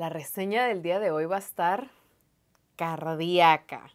La reseña del día de hoy va a estar cardíaca.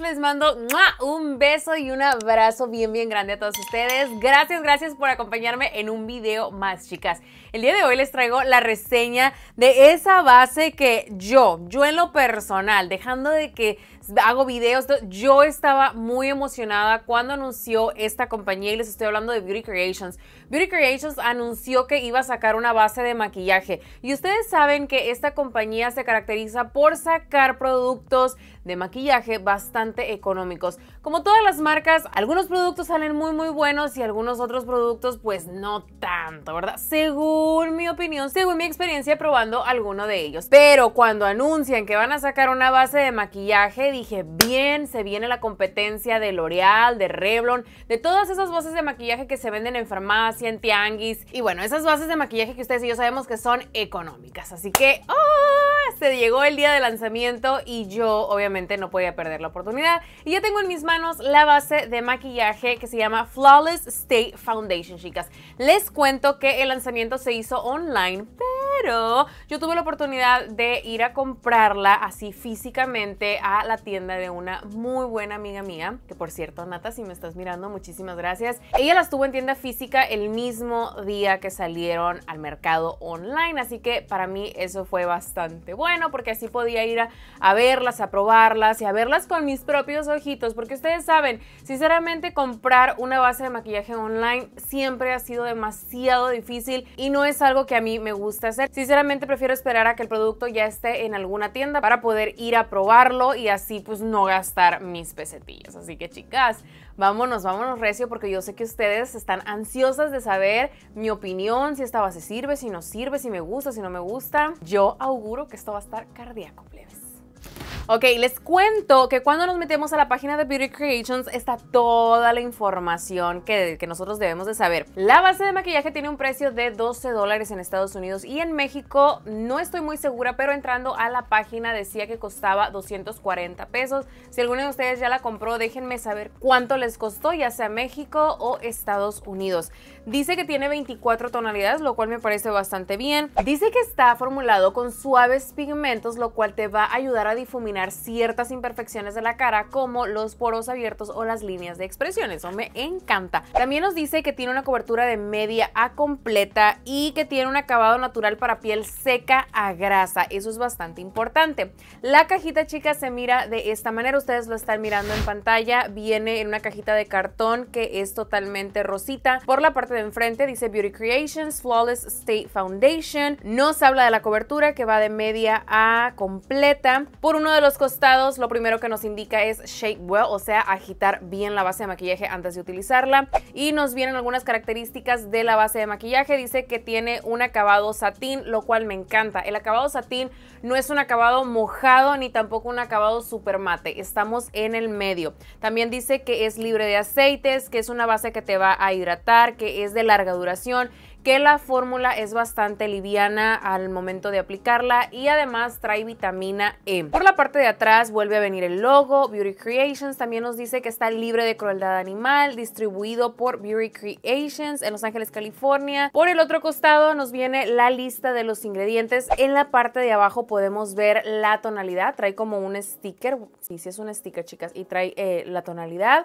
les mando un beso y un abrazo bien, bien grande a todos ustedes. Gracias, gracias por acompañarme en un video más, chicas. El día de hoy les traigo la reseña de esa base que yo, yo en lo personal, dejando de que hago videos. Yo estaba muy emocionada cuando anunció esta compañía y les estoy hablando de Beauty Creations. Beauty Creations anunció que iba a sacar una base de maquillaje y ustedes saben que esta compañía se caracteriza por sacar productos de maquillaje bastante económicos. Como todas las marcas, algunos productos salen muy muy buenos y algunos otros productos pues no tanto, ¿verdad? Según mi opinión, según mi experiencia probando alguno de ellos. Pero cuando anuncian que van a sacar una base de maquillaje, dije, bien, se viene la competencia de L'Oreal, de Revlon, de todas esas bases de maquillaje que se venden en farmacia, en tianguis. Y bueno, esas bases de maquillaje que ustedes y yo sabemos que son económicas. Así que, ¡oh! Se llegó el día de lanzamiento y yo obviamente no podía perder la oportunidad. Y ya tengo en mis manos la base de maquillaje que se llama Flawless State Foundation, chicas. Les cuento que el lanzamiento se hizo online, pero pero yo tuve la oportunidad de ir a comprarla así físicamente a la tienda de una muy buena amiga mía, que por cierto, Nata, si me estás mirando, muchísimas gracias. Ella las tuvo en tienda física el mismo día que salieron al mercado online, así que para mí eso fue bastante bueno porque así podía ir a, verlas, a probarlas y a verlas con mis propios ojitos, porque ustedes saben, sinceramente comprar una base de maquillaje online siempre ha sido demasiado difícil y no es algo que a mí me gusta hacer Sinceramente prefiero esperar a que el producto ya esté en alguna tienda para poder ir a probarlo y así pues no gastar mis pesetillas. Así que chicas, vámonos, vámonos recio porque yo sé que ustedes están ansiosas de saber mi opinión, si esta base sirve, si no sirve, si me gusta, si no me gusta. Yo auguro que esto va a estar cardíaco, plebes. Ok, les cuento que cuando nos metemos a la página de Beauty Creations está toda la información que, nosotros debemos de saber. La base de maquillaje tiene un precio de 12 dólares en Estados Unidos y en México no estoy muy segura, pero entrando a la página decía que costaba 240 pesos. Si alguno de ustedes ya la compró, déjenme saber cuánto les costó, ya sea México o Estados Unidos. Dice que tiene 24 tonalidades, lo cual me parece bastante bien. Dice que está formulado con suaves pigmentos, lo cual te va a ayudar a difuminar ciertas imperfecciones de la cara como los poros abiertos o las líneas de expresión. Eso me encanta. También nos dice que tiene una cobertura de media a completa y que tiene un acabado natural para piel seca a grasa. Eso es bastante importante. La cajita chica se mira de esta manera. Ustedes lo están mirando en pantalla. Viene en una cajita de cartón que es totalmente rosita. Por la parte de enfrente dice Beauty Creations Flawless State Foundation. Nos habla de la cobertura que va de media a completa. Por uno de los los costados lo primero que nos indica es shake well, o sea, agitar bien la base de maquillaje antes de utilizarla. Y nos vienen algunas características de la base de maquillaje. Dice que tiene un acabado satín, lo cual me encanta. El acabado satín no es un acabado mojado ni tampoco un acabado super mate. Estamos en el medio. También dice que es libre de aceites, que es una base que te va a hidratar, que es de larga duración, que la fórmula es bastante liviana al momento de aplicarla y además trae vitamina E. Por la parte de atrás vuelve a venir el logo, Beauty Creations también nos dice que está libre de crueldad animal, distribuido por Beauty Creations en Los Ángeles, California. Por el otro costado nos viene la lista de los ingredientes. En la parte de abajo podemos ver la tonalidad, trae como un sticker, sí, sí es un sticker chicas, y trae eh, la tonalidad.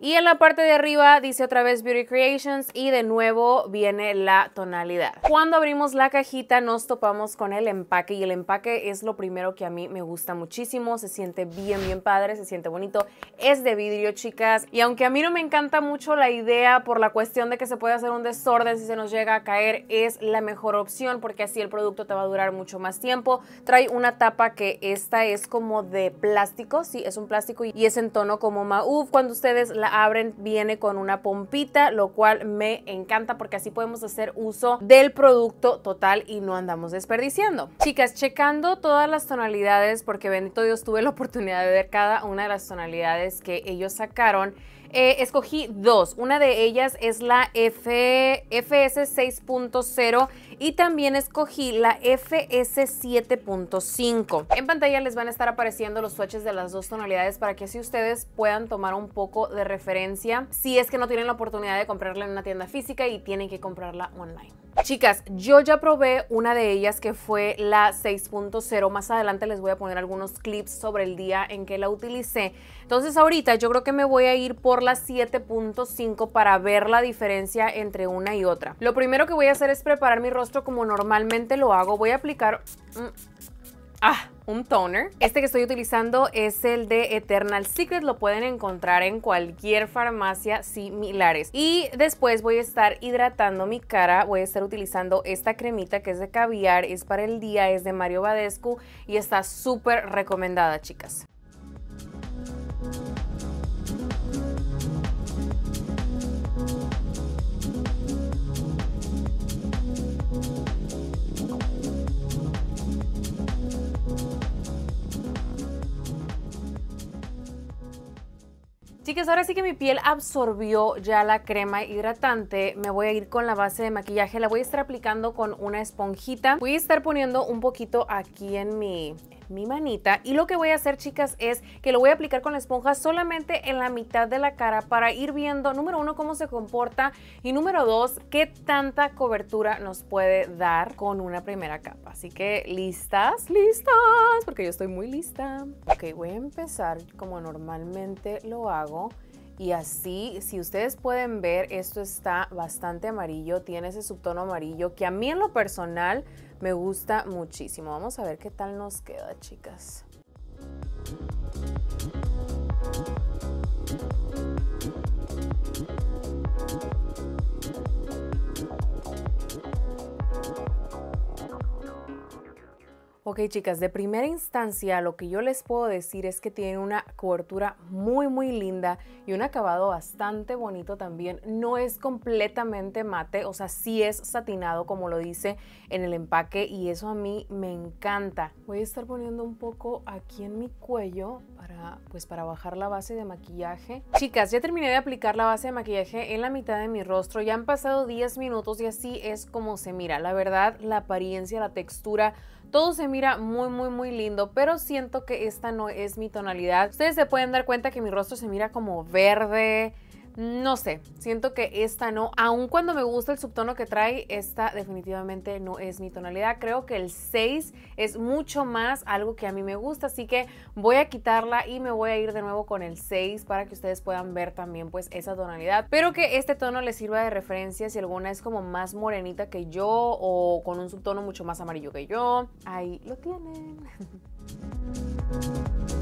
Y en la parte de arriba dice otra vez Beauty Creations y de nuevo viene la tonalidad. Cuando abrimos la cajita nos topamos con el empaque y el empaque es lo primero que a mí me gusta muchísimo. Se siente bien, bien padre, se siente bonito. Es de vidrio, chicas. Y aunque a mí no me encanta mucho la idea por la cuestión de que se puede hacer un desorden si se nos llega a caer, es la mejor opción porque así el producto te va a durar mucho más tiempo. Trae una tapa que esta es como de plástico, sí, es un plástico y es en tono como mauve. Cuando ustedes la abren viene con una pompita, lo cual me encanta porque así podemos hacer uso del producto total y no andamos desperdiciando. Chicas, checando todas las tonalidades, porque bendito Dios tuve la oportunidad de ver cada una de las tonalidades que ellos sacaron, eh, escogí dos. Una de ellas es la FS 6.0 y también escogí la FS7.5. En pantalla les van a estar apareciendo los swatches de las dos tonalidades para que así ustedes puedan tomar un poco de referencia si es que no tienen la oportunidad de comprarla en una tienda física y tienen que comprarla online. Chicas, yo ya probé una de ellas que fue la 6.0. Más adelante les voy a poner algunos clips sobre el día en que la utilicé. Entonces ahorita yo creo que me voy a ir por la 7.5 para ver la diferencia entre una y otra. Lo primero que voy a hacer es preparar mi rostro como normalmente lo hago, voy a aplicar un, ah, un toner. Este que estoy utilizando es el de Eternal Secret, lo pueden encontrar en cualquier farmacia similares. Y después voy a estar hidratando mi cara, voy a estar utilizando esta cremita que es de caviar, es para el día, es de Mario Badescu y está súper recomendada chicas. ahora sí que mi piel absorbió ya la crema hidratante. Me voy a ir con la base de maquillaje. La voy a estar aplicando con una esponjita. Voy a estar poniendo un poquito aquí en mi, mi manita y lo que voy a hacer chicas es que lo voy a aplicar con la esponja solamente en la mitad de la cara para ir viendo número uno cómo se comporta y número dos qué tanta cobertura nos puede dar con una primera capa. Así que listas, listas, porque yo estoy muy lista. Ok, voy a empezar como normalmente lo hago. Y así, si ustedes pueden ver, esto está bastante amarillo, tiene ese subtono amarillo que a mí en lo personal me gusta muchísimo. Vamos a ver qué tal nos queda, chicas. Ok chicas, de primera instancia lo que yo les puedo decir es que tiene una cobertura muy muy linda y un acabado bastante bonito también. No es completamente mate, o sea, sí es satinado como lo dice en el empaque y eso a mí me encanta. Voy a estar poniendo un poco aquí en mi cuello para pues para bajar la base de maquillaje. Chicas, ya terminé de aplicar la base de maquillaje en la mitad de mi rostro, ya han pasado 10 minutos y así es como se mira. La verdad, la apariencia, la textura, todo se mira muy, muy, muy lindo, pero siento que esta no es mi tonalidad. Ustedes se pueden dar cuenta que mi rostro se mira como verde, no sé, siento que esta no, aun cuando me gusta el subtono que trae, esta definitivamente no es mi tonalidad. Creo que el 6 es mucho más algo que a mí me gusta, así que voy a quitarla y me voy a ir de nuevo con el 6 para que ustedes puedan ver también pues esa tonalidad. Pero que este tono les sirva de referencia si alguna es como más morenita que yo o con un subtono mucho más amarillo que yo. Ahí lo tienen.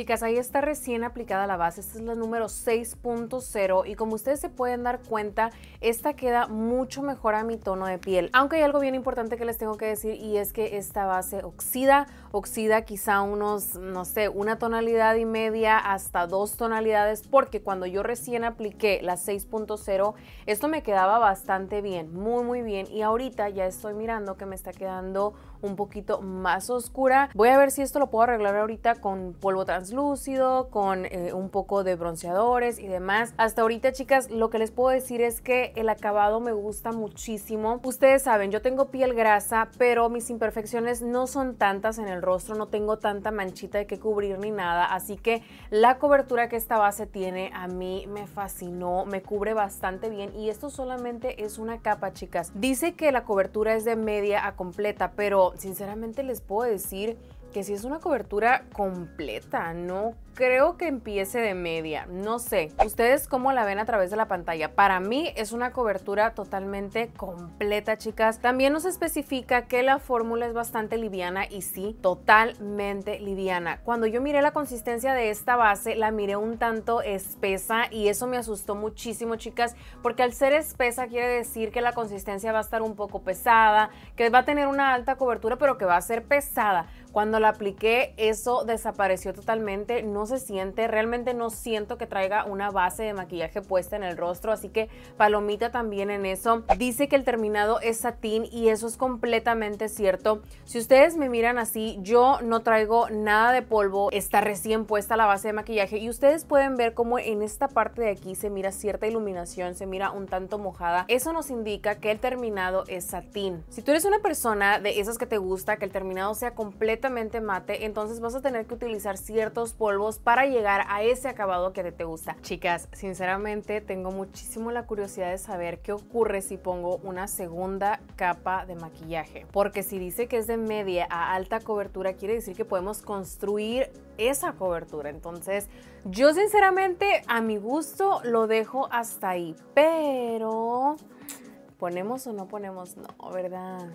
Chicas, ahí está recién aplicada la base, esta es la número 6.0 y como ustedes se pueden dar cuenta, esta queda mucho mejor a mi tono de piel. Aunque hay algo bien importante que les tengo que decir y es que esta base oxida, oxida quizá unos, no sé, una tonalidad y media hasta dos tonalidades porque cuando yo recién apliqué la 6.0, esto me quedaba bastante bien, muy muy bien y ahorita ya estoy mirando que me está quedando un poquito más oscura. Voy a ver si esto lo puedo arreglar ahorita con polvo translúcido, con eh, un poco de bronceadores y demás. Hasta ahorita, chicas, lo que les puedo decir es que el acabado me gusta muchísimo. Ustedes saben, yo tengo piel grasa, pero mis imperfecciones no son tantas en el rostro, no tengo tanta manchita de que cubrir ni nada, así que la cobertura que esta base tiene a mí me fascinó, me cubre bastante bien y esto solamente es una capa, chicas. Dice que la cobertura es de media a completa, pero sinceramente les puedo decir que si es una cobertura completa, no creo que empiece de media, no sé. ¿Ustedes cómo la ven a través de la pantalla? Para mí es una cobertura totalmente completa, chicas. También nos especifica que la fórmula es bastante liviana y sí, totalmente liviana. Cuando yo miré la consistencia de esta base, la miré un tanto espesa y eso me asustó muchísimo, chicas, porque al ser espesa quiere decir que la consistencia va a estar un poco pesada, que va a tener una alta cobertura, pero que va a ser pesada. Cuando la apliqué, eso desapareció totalmente, no se siente, realmente no siento que traiga una base de maquillaje puesta en el rostro, así que palomita también en eso. Dice que el terminado es satín y eso es completamente cierto. Si ustedes me miran así, yo no traigo nada de polvo, está recién puesta la base de maquillaje y ustedes pueden ver cómo en esta parte de aquí se mira cierta iluminación, se mira un tanto mojada. Eso nos indica que el terminado es satín. Si tú eres una persona de esas que te gusta que el terminado sea completo mate, entonces vas a tener que utilizar ciertos polvos para llegar a ese acabado que te gusta. Chicas, sinceramente tengo muchísimo la curiosidad de saber qué ocurre si pongo una segunda capa de maquillaje, porque si dice que es de media a alta cobertura, quiere decir que podemos construir esa cobertura. Entonces, yo sinceramente a mi gusto lo dejo hasta ahí, pero ponemos o no ponemos, no, ¿verdad?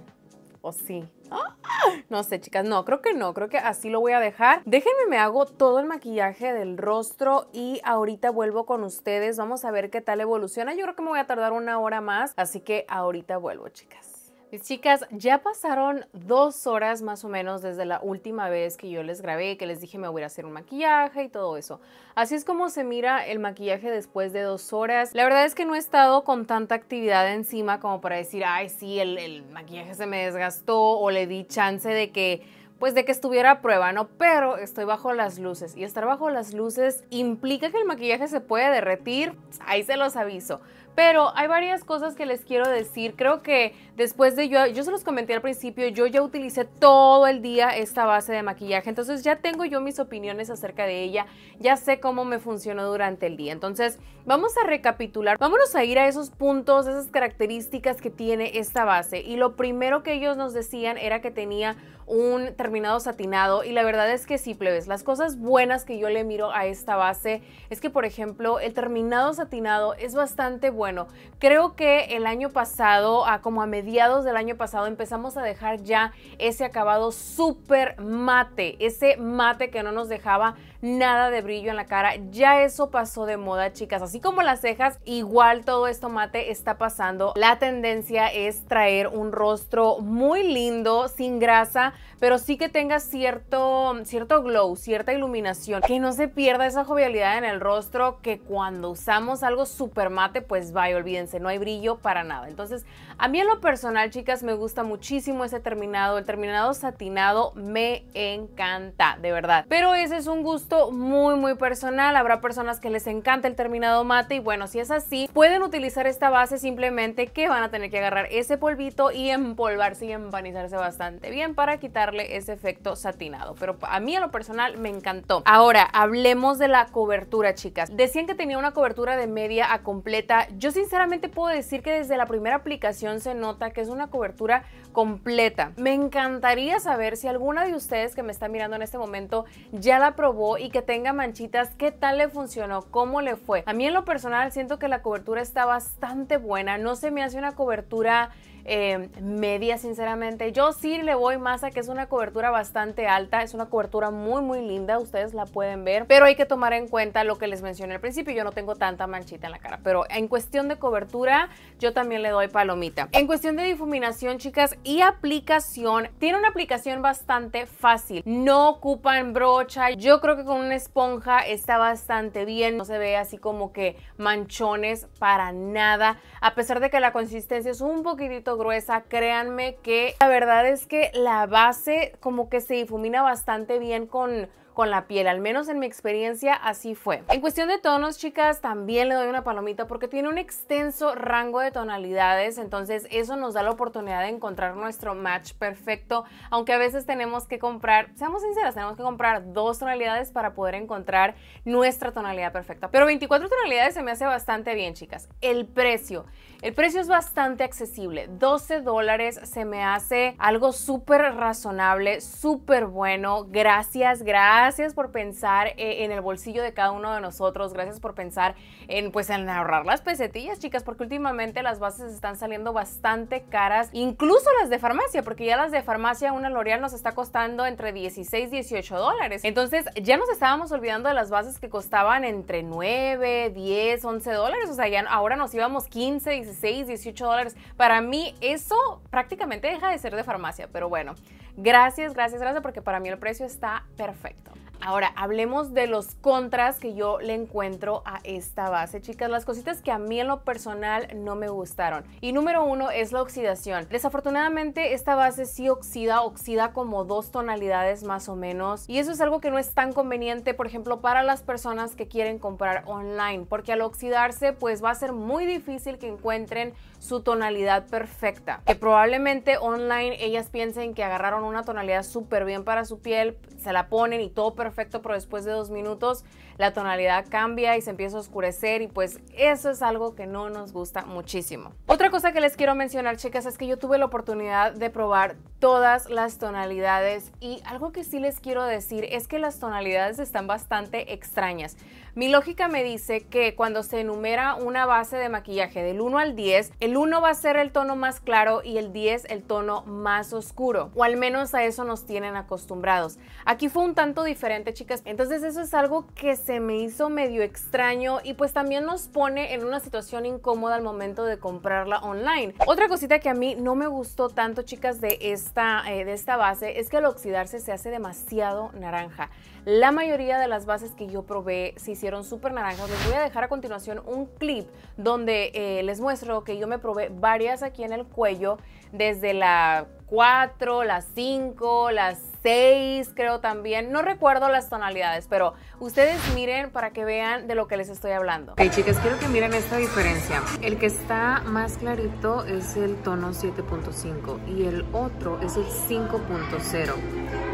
O sí. No sé, chicas, no, creo que no, creo que así lo voy a dejar. Déjenme, me hago todo el maquillaje del rostro y ahorita vuelvo con ustedes. Vamos a ver qué tal evoluciona. Yo creo que me voy a tardar una hora más, así que ahorita vuelvo, chicas. Chicas, ya pasaron dos horas más o menos desde la última vez que yo les grabé, que les dije me voy a hacer un maquillaje y todo eso. Así es como se mira el maquillaje después de dos horas. La verdad es que no he estado con tanta actividad encima como para decir, ay sí, el, el maquillaje se me desgastó o le di chance de que pues de que estuviera a prueba, ¿no? Pero estoy bajo las luces y estar bajo las luces implica que el maquillaje se puede derretir, ahí se los aviso. Pero hay varias cosas que les quiero decir. Creo que después de yo, yo se los comenté al principio, yo ya utilicé todo el día esta base de maquillaje. Entonces ya tengo yo mis opiniones acerca de ella. Ya sé cómo me funcionó durante el día. Entonces vamos a recapitular. Vámonos a ir a esos puntos, esas características que tiene esta base. Y lo primero que ellos nos decían era que tenía un terminado satinado y la verdad es que sí, plebes, las cosas buenas que yo le miro a esta base es que, por ejemplo, el terminado satinado es bastante bueno bueno. Creo que el año pasado, como a mediados del año pasado, empezamos a dejar ya ese acabado súper mate, ese mate que no nos dejaba nada de brillo en la cara. Ya eso pasó de moda, chicas. Así como las cejas, igual todo esto mate está pasando. La tendencia es traer un rostro muy lindo, sin grasa, pero sí que tenga cierto, cierto glow, cierta iluminación, que no se pierda esa jovialidad en el rostro que cuando usamos algo súper mate, pues vaya, olvídense, no hay brillo para nada. Entonces, a mí en lo personal, chicas, me gusta muchísimo ese terminado, el terminado satinado me encanta, de verdad. Pero ese es un gusto muy, muy personal, habrá personas que les encanta el terminado mate y bueno, si es así, pueden utilizar esta base simplemente que van a tener que agarrar ese polvito y empolvarse y empanizarse bastante bien para quitar ese efecto satinado. Pero a mí en lo personal me encantó. Ahora, hablemos de la cobertura, chicas. Decían que tenía una cobertura de media a completa. Yo sinceramente puedo decir que desde la primera aplicación se nota que es una cobertura completa. Me encantaría saber si alguna de ustedes que me está mirando en este momento ya la probó y que tenga manchitas, qué tal le funcionó, cómo le fue. A mí en lo personal siento que la cobertura está bastante buena. No se me hace una cobertura eh, media, sinceramente. Yo sí le voy más a que es una cobertura bastante alta, es una cobertura muy muy linda, ustedes la pueden ver, pero hay que tomar en cuenta lo que les mencioné al principio, yo no tengo tanta manchita en la cara, pero en cuestión de cobertura yo también le doy palomita. En cuestión de difuminación, chicas, y aplicación, tiene una aplicación bastante fácil, no ocupan brocha, yo creo que con una esponja está bastante bien, no se ve así como que manchones para nada, a pesar de que la consistencia es un poquitito gruesa, créanme que la verdad es que la base como que se difumina bastante bien con, con la piel, al menos en mi experiencia así fue. En cuestión de tonos, chicas, también le doy una palomita porque tiene un extenso rango de tonalidades, entonces eso nos da la oportunidad de encontrar nuestro match perfecto, aunque a veces tenemos que comprar, seamos sinceras, tenemos que comprar dos tonalidades para poder encontrar nuestra tonalidad perfecta. Pero 24 tonalidades se me hace bastante bien, chicas. El precio, el precio es bastante accesible. 12 dólares se me hace algo súper razonable, súper bueno. Gracias, gracias por pensar eh, en el bolsillo de cada uno de nosotros. Gracias por pensar en, pues, en ahorrar las pesetillas, chicas, porque últimamente las bases están saliendo bastante caras, incluso las de farmacia, porque ya las de farmacia, una L'Oreal nos está costando entre 16 y 18 dólares. Entonces, ya nos estábamos olvidando de las bases que costaban entre 9, 10, 11 dólares. O sea, ya ahora nos íbamos 15, 16 16, 18 dólares. Para mí eso prácticamente deja de ser de farmacia, pero bueno, gracias, gracias, gracias porque para mí el precio está perfecto. Ahora, hablemos de los contras que yo le encuentro a esta base, chicas. Las cositas que a mí en lo personal no me gustaron. Y número uno es la oxidación. Desafortunadamente, esta base sí oxida, oxida como dos tonalidades más o menos. Y eso es algo que no es tan conveniente, por ejemplo, para las personas que quieren comprar online. Porque al oxidarse, pues va a ser muy difícil que encuentren su tonalidad perfecta. Que probablemente online ellas piensen que agarraron una tonalidad súper bien para su piel, se la ponen y todo perfecto perfecto, pero después de dos minutos la tonalidad cambia y se empieza a oscurecer y pues eso es algo que no nos gusta muchísimo. Otra cosa que les quiero mencionar, chicas, es que yo tuve la oportunidad de probar todas las tonalidades y algo que sí les quiero decir es que las tonalidades están bastante extrañas. Mi lógica me dice que cuando se enumera una base de maquillaje del 1 al 10, el 1 va a ser el tono más claro y el 10 el tono más oscuro, o al menos a eso nos tienen acostumbrados. Aquí fue un tanto diferente chicas. Entonces eso es algo que se me hizo medio extraño y pues también nos pone en una situación incómoda al momento de comprarla online. Otra cosita que a mí no me gustó tanto, chicas, de esta, eh, de esta base es que al oxidarse se hace demasiado naranja. La mayoría de las bases que yo probé se hicieron súper naranjas. Les voy a dejar a continuación un clip donde eh, les muestro que yo me probé varias aquí en el cuello, desde la 4, la 5, las 6, creo también. No recuerdo las tonalidades, pero ustedes miren para que vean de lo que les estoy hablando. Ok, chicas, quiero que miren esta diferencia. El que está más clarito es el tono 7.5 y el otro es el 5.0.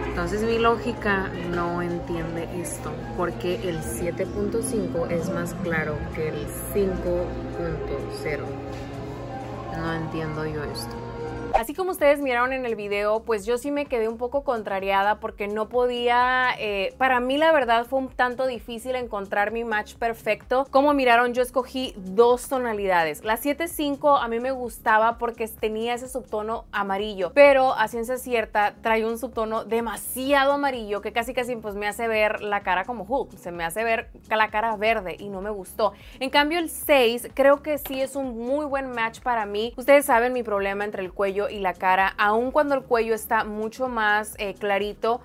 Entonces mi lógica no entiende esto, porque el 7.5 es más claro que el 5.0. No entiendo yo esto. Así como ustedes miraron en el video, pues yo sí me quedé un poco contrariada porque no podía, eh, para mí la verdad fue un tanto difícil encontrar mi match perfecto. Como miraron, yo escogí dos tonalidades. La 7.5 a mí me gustaba porque tenía ese subtono amarillo, pero a ciencia cierta trae un subtono demasiado amarillo que casi casi pues me hace ver la cara como se me hace ver la cara verde y no me gustó. En cambio el 6 creo que sí es un muy buen match para mí. Ustedes saben mi problema entre el cuello y la cara, aun cuando el cuello está mucho más eh, clarito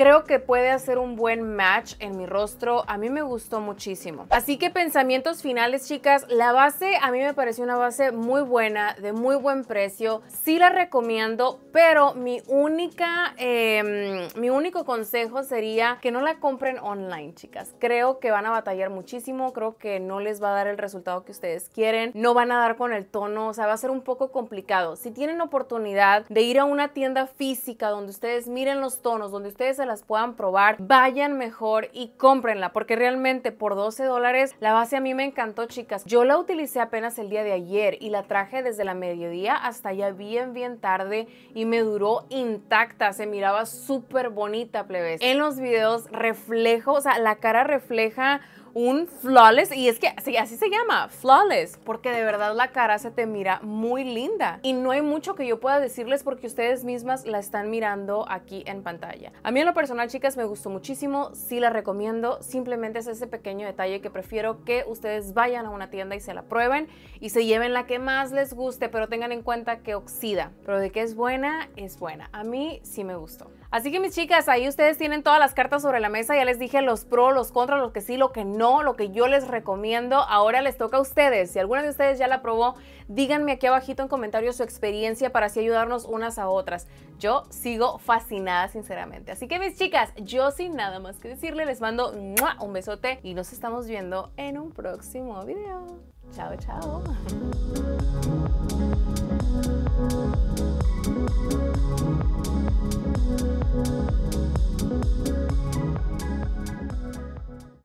Creo que puede hacer un buen match en mi rostro. A mí me gustó muchísimo. Así que pensamientos finales, chicas. La base a mí me pareció una base muy buena, de muy buen precio. Sí la recomiendo, pero mi única, em, mi único consejo sería que no la compren online, chicas. Creo que van a batallar muchísimo. Creo que no les va a dar el resultado que ustedes quieren. No van a dar con el tono. O sea, va a ser un poco complicado. Si tienen oportunidad de ir a una tienda física donde ustedes miren los tonos, donde ustedes se las puedan probar, vayan mejor y cómprenla, porque realmente por 12 dólares la base a mí me encantó, chicas. Yo la utilicé apenas el día de ayer y la traje desde la mediodía hasta ya bien, bien tarde y me duró intacta, se miraba súper bonita, plebes. En los videos reflejo, o sea, la cara refleja un flawless y es que así se llama, flawless, porque de verdad la cara se te mira muy linda y no hay mucho que yo pueda decirles porque ustedes mismas la están mirando aquí en pantalla. A mí en lo personal, chicas, me gustó muchísimo, sí la recomiendo, simplemente es ese pequeño detalle que prefiero que ustedes vayan a una tienda y se la prueben y se lleven la que más les guste, pero tengan en cuenta que oxida, pero de que es buena, es buena. A mí sí me gustó. Así que mis chicas, ahí ustedes tienen todas las cartas sobre la mesa, ya les dije los pros, los contras, los que sí, lo que no no, lo que yo les recomiendo, ahora les toca a ustedes. Si alguna de ustedes ya la probó, díganme aquí abajito en comentarios su experiencia para así ayudarnos unas a otras. Yo sigo fascinada, sinceramente. Así que mis chicas, yo sin nada más que decirle, les mando un besote y nos estamos viendo en un próximo video. Chao, chao.